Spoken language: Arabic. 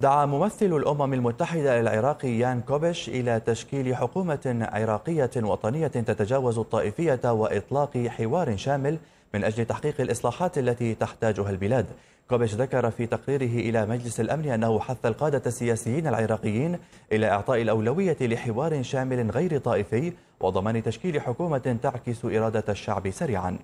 دعا ممثل الأمم المتحدة العراقي يان كوبش إلى تشكيل حكومة عراقية وطنية تتجاوز الطائفية وإطلاق حوار شامل من أجل تحقيق الإصلاحات التي تحتاجها البلاد كوبش ذكر في تقريره إلى مجلس الأمن أنه حث القادة السياسيين العراقيين إلى إعطاء الأولوية لحوار شامل غير طائفي وضمان تشكيل حكومة تعكس إرادة الشعب سريعاً